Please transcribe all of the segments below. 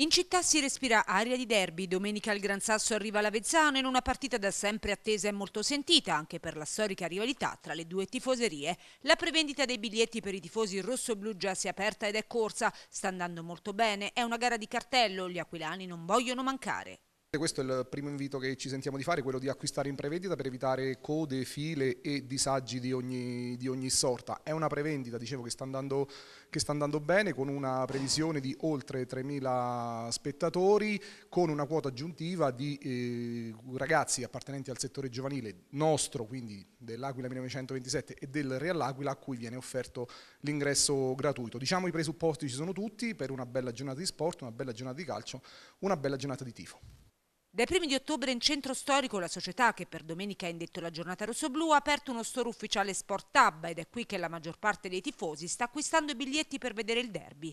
In città si respira aria di derby, domenica il Gran Sasso arriva all'Avezzano in una partita da sempre attesa e molto sentita anche per la storica rivalità tra le due tifoserie. La prevendita dei biglietti per i tifosi rosso-blu già si è aperta ed è corsa, sta andando molto bene, è una gara di cartello, gli aquilani non vogliono mancare. Questo è il primo invito che ci sentiamo di fare, quello di acquistare in prevendita per evitare code, file e disagi di ogni, di ogni sorta. È una prevendita, dicevo, che sta, andando, che sta, andando, bene, con una previsione di oltre 3.000 spettatori, con una quota aggiuntiva di eh, ragazzi appartenenti al settore giovanile nostro, quindi dell'Aquila 1927 e del Real Aquila, a cui viene offerto l'ingresso gratuito. Diciamo i presupposti ci sono tutti per una bella giornata di sport, una bella giornata di calcio, una bella giornata di tifo. Dai primi di ottobre in centro storico la società che per domenica ha indetto la giornata rossoblu ha aperto uno store ufficiale Sport Hub ed è qui che la maggior parte dei tifosi sta acquistando i biglietti per vedere il derby.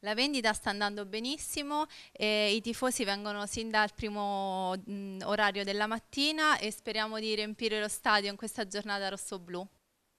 La vendita sta andando benissimo, eh, i tifosi vengono sin dal primo mm, orario della mattina e speriamo di riempire lo stadio in questa giornata rossoblu.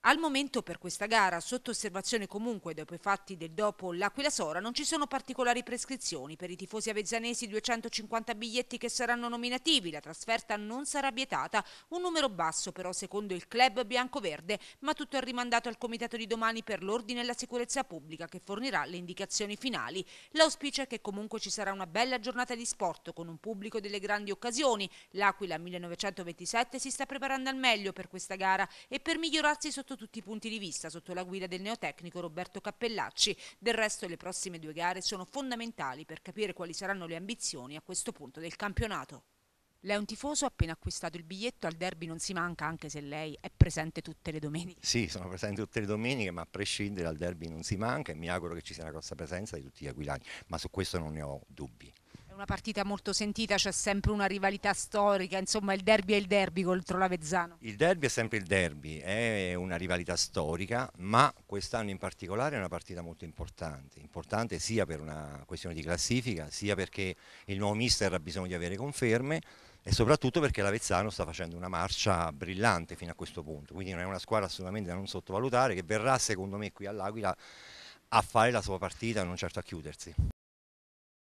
Al momento per questa gara, sotto osservazione comunque dopo i fatti del dopo l'Aquila Sora, non ci sono particolari prescrizioni. Per i tifosi avezzanesi 250 biglietti che saranno nominativi, la trasferta non sarà vietata, un numero basso però secondo il club bianco-verde, ma tutto è rimandato al comitato di domani per l'ordine e la sicurezza pubblica che fornirà le indicazioni finali. L'auspicio è che comunque ci sarà una bella giornata di sport con un pubblico delle grandi occasioni. L'Aquila 1927 si sta preparando al meglio per questa gara e per migliorarsi sotto aperto tutti i punti di vista sotto la guida del neotecnico Roberto Cappellacci. Del resto le prossime due gare sono fondamentali per capire quali saranno le ambizioni a questo punto del campionato. Lei è un tifoso, ha appena acquistato il biglietto, al derby non si manca anche se lei è presente tutte le domeniche. Sì, sono presente tutte le domeniche, ma a prescindere dal derby non si manca e mi auguro che ci sia una grossa presenza di tutti gli aquilani, ma su questo non ne ho dubbi. Una partita molto sentita, c'è sempre una rivalità storica, insomma il derby è il derby contro l'Avezzano. Il derby è sempre il derby, è una rivalità storica, ma quest'anno in particolare è una partita molto importante, importante sia per una questione di classifica, sia perché il nuovo mister ha bisogno di avere conferme e soprattutto perché l'Avezzano sta facendo una marcia brillante fino a questo punto, quindi non è una squadra assolutamente da non sottovalutare che verrà secondo me qui all'Aquila a fare la sua partita non certo a chiudersi.